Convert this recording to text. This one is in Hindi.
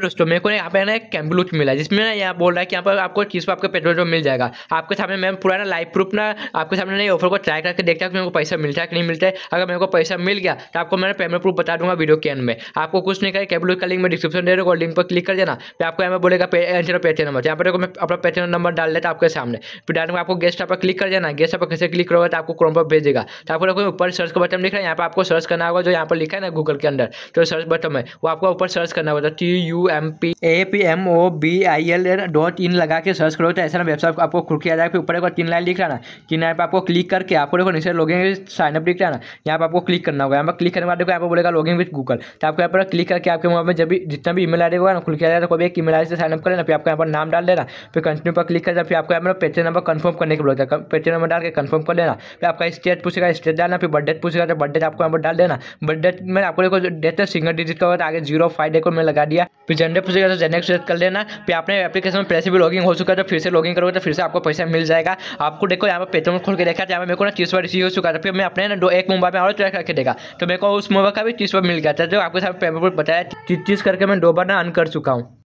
दोस्तों मेरे को यहाँ पे ना एक कैम्बलूच मिला जिसमें ना यहाँ बोल रहा है कि यहाँ पर आपको चीज पर आपका पेट्रोल पंप मिल जाएगा आपके सामने मैं पूरा ना लाइव प्रूफ ना आपके सामने नहीं ऑफर को ट्राई करके देखता हूँ मेरे को पैसा मिलता है कि नहीं मिलता है अगर मेरे को पैसा मिल गया तो आपको मैंने पेमेंट प्रूफ बता दूंगा वीडियो के एंड में आपको कुछ नहीं करें कैम्बलूच का लिंक मैं डिस्क्रिप्शन दे रहा और लिंक पर क्लिक कर देना फिर आपको यहाँ पर बोलेगा एंसर पेटीएम नंबर यहाँ पर मैं अपना पेटीएम नंबर डाल देता आपके सामने फिर डालूंगा आपको गेस्ट पर क्लिक कर देना गेस्ट पर कैसे क्लिक करोगे तो आपको क्रोम पर भेजेगा तो आपको ऊपर सर्च का बटन लिख रहा है यहाँ पर आपको सर्च करना होगा जो यहाँ पर लिखा है ना गूगल के अंदर तो सर्च बटन है वो आपको ऊपर सर्च करना होगा टी तो U U M P A P M O B I L N dot in लगा के सर्च करो तो ऐसा ना वेबसाइट आपको खुल किया जाएगा फिर ऊपर एक तीन लाइन लिख रहा ना तीन लाइन पर आपको क्लिक करके आपको देखो नीचे लॉगिन अप लिख रहा ना यहाँ पर आपको क्लिक करना होगा यहाँ पर क्लिक करने बाद देखो यहाँ पर बोलेगा लॉगिन विथ गूगल तो आपको यहाँ पर क्लिक करके आपके मोबाइल में जब भी जितना भी ईमेल आई होगा ना खुल किया जाएगा तो कोई एक ईमेल आई से साइनअप कर लेना फिर आपको यहाँ पर नाम डाल देना फिर कंटिन्यू पर क्लिक करना फिर आपको यहाँ पर पेटे नंबर कन्फर्म करने के बोलता है पेटे नंबर डाल के कन्फर्म कर लेना फिर आपका स्टेट पूछेगा स्टेट डालना फिर बर्थडेट पूछेगा तो बर्थडेट आपको यहाँ पर डाल देना बर्थडेट में आपको देखो डेट सिंगल डिजिट का तो आगे जीरो फाइव डे को मैं लगा दिया फिर जनरेट पूछेगा तो जनरेट सेलेक्ट कर लेना फिर आपने एप्लीकेशन में पैसे भी लॉगिंग हो चुका है तो फिर से लॉगिंग करोगे तो फिर से आपको पैसा मिल जाएगा आपको देखो यहाँ पर पेट्रोल खोल के देखा जाए मेरे को ना तीस बार रिसीव हो चुका था फिर मैं अपने ना दो एक मोबाइल में और ट्रैक करके देखा तो मेरे को उस मोबाइल का भी तीस बार मिल गया था जो आपके साथ पेमेंट बताया तीस तो करके मैं दो बार ना अन कर चुका हूँ